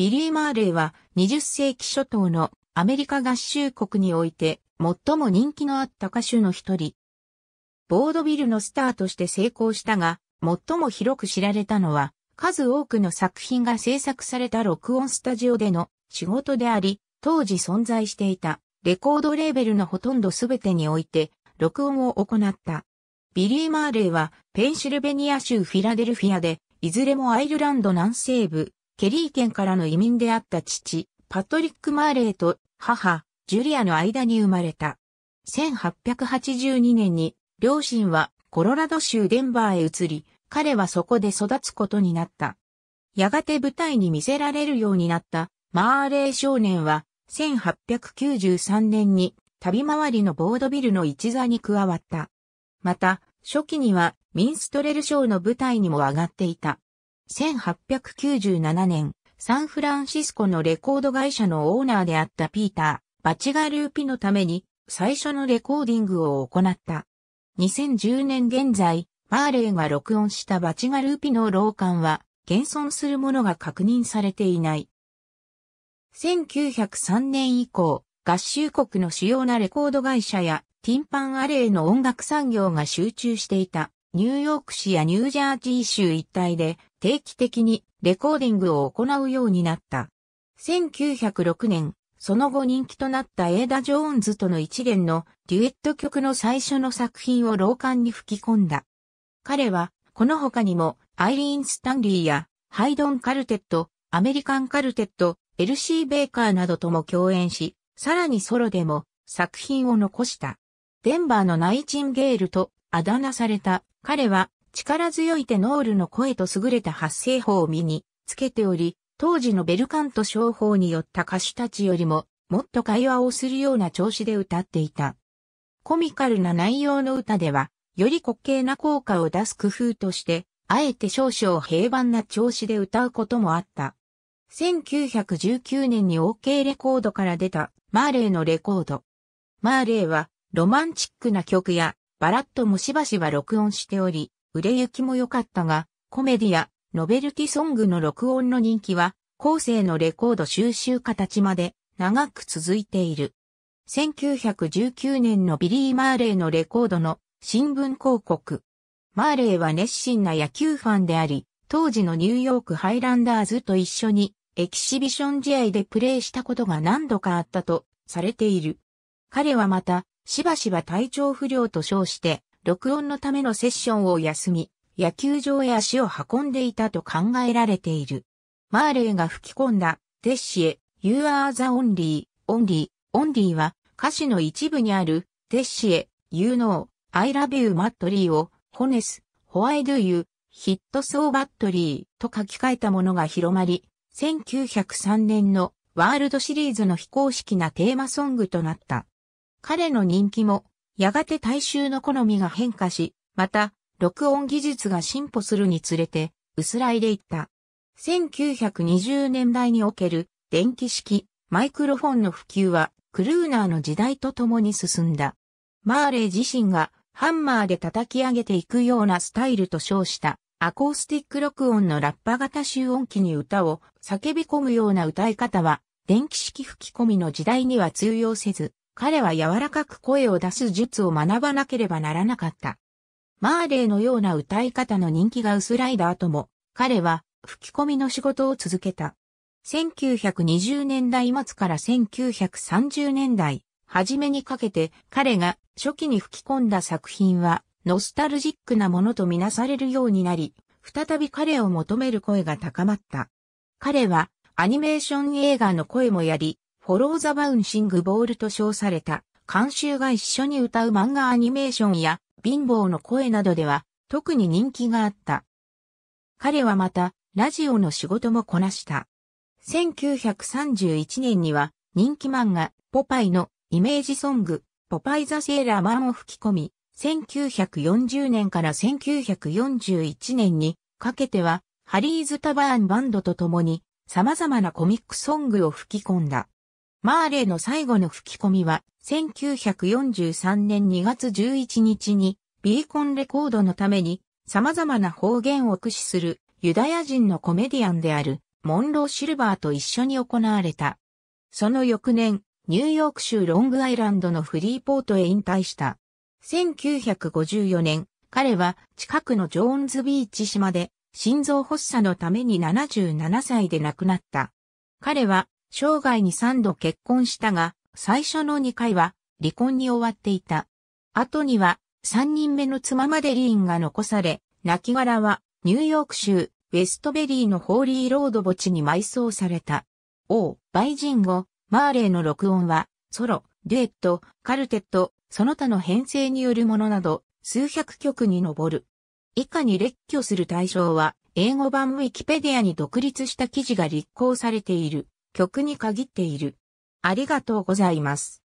ビリー・マーレーは20世紀初頭のアメリカ合衆国において最も人気のあった歌手の一人。ボードビルのスターとして成功したが、最も広く知られたのは、数多くの作品が制作された録音スタジオでの仕事であり、当時存在していたレコードレーベルのほとんどすべてにおいて録音を行った。ビリー・マーレーはペンシルベニア州フィラデルフィアで、いずれもアイルランド南西部ケリー県からの移民であった父、パトリック・マーレーと母、ジュリアの間に生まれた。1882年に、両親はコロラド州デンバーへ移り、彼はそこで育つことになった。やがて舞台に見せられるようになったマーレー少年は、1893年に旅回りのボードビルの一座に加わった。また、初期にはミンストレルショーの舞台にも上がっていた。1897年、サンフランシスコのレコード会社のオーナーであったピーター、バチガルーピのために最初のレコーディングを行った。2010年現在、バーレーが録音したバチガルーピの老館は、現存するものが確認されていない。1903年以降、合衆国の主要なレコード会社やティンパンアレイの音楽産業が集中していた。ニューヨーク市やニュージャージー州一帯で定期的にレコーディングを行うようになった。1906年、その後人気となったエイダ・ジョーンズとの一連のデュエット曲の最初の作品を老下に吹き込んだ。彼は、この他にも、アイリーン・スタンリーや、ハイドン・カルテット、アメリカン・カルテット、エルシー・ベーカーなどとも共演し、さらにソロでも作品を残した。デンバーのナイチンゲールとあだ名された彼は力強いテノールの声と優れた発声法を身につけており、当時のベルカント商法によった歌手たちよりももっと会話をするような調子で歌っていた。コミカルな内容の歌では、より滑稽な効果を出す工夫として、あえて少々平凡な調子で歌うこともあった。1919年に OK レコードから出たマーレーのレコード。マーレーはロマンチックな曲やバラットもしばしば録音しており、売れ行きも良かったが、コメディやノベルティソングの録音の人気は、後世のレコード収集家たちまで長く続いている。1919年のビリー・マーレーのレコードの新聞広告。マーレーは熱心な野球ファンであり、当時のニューヨークハイランダーズと一緒にエキシビション試合でプレーしたことが何度かあったとされている。彼はまたしばしば体調不良と称して、録音のためのセッションを休み、野球場へ足を運んでいたと考えられている。マーレーが吹き込んだ、テッシエ、You are the only, only, only は歌詞の一部にある、テッシエ、You know, I love you m a l y を、Honest, Why do you, Hit so b a l y と書き換えたものが広まり、1903年のワールドシリーズの非公式なテーマソングとなった。彼の人気も、やがて大衆の好みが変化し、また、録音技術が進歩するにつれて、薄らいでいった。1920年代における電気式マイクロフォンの普及はクルーナーの時代とともに進んだ。マーレー自身がハンマーで叩き上げていくようなスタイルと称したアコースティック録音のラッパ型集音機に歌を叫び込むような歌い方は電気式吹き込みの時代には通用せず、彼は柔らかく声を出す術を学ばなければならなかった。マーレーのような歌い方の人気が薄らいだ後も、彼は吹き込みの仕事を続けた。1920年代末から1930年代、初めにかけて彼が初期に吹き込んだ作品は、ノスタルジックなものとみなされるようになり、再び彼を求める声が高まった。彼はアニメーション映画の声もやり、フォローザバウンシングボールと称された、監修が一緒に歌う漫画アニメーションや、貧乏の声などでは、特に人気があった。彼はまた、ラジオの仕事もこなした。1931年には、人気漫画、ポパイのイメージソング、ポパイザ・セーラーマンを吹き込み、1940年から1941年にかけては、ハリーズ・タバーンバンドと共に、様々なコミックソングを吹き込んだ。マーレの最後の吹き込みは、1943年2月11日に、ビーコンレコードのために、様々な方言を駆使するユダヤ人のコメディアンであるモンロー・シルバーと一緒に行われた。その翌年、ニューヨーク州ロングアイランドのフリーポートへ引退した。1954年、彼は近くのジョーンズビーチ島で心臓発作のために77歳で亡くなった。彼は生涯に三度結婚したが、最初の二回は離婚に終わっていた。後には三人目の妻マデリーンが残され、亡骸はニューヨーク州ウェストベリーのホーリーロード墓地に埋葬された。王、ジンゴ、マーレーの録音は、ソロ、デュエット、カルテット、その他の編成によるものなど、数百曲に上る。以下に列挙する対象は、英語版ウィキペディアに独立した記事が立候されている。曲に限っている。ありがとうございます。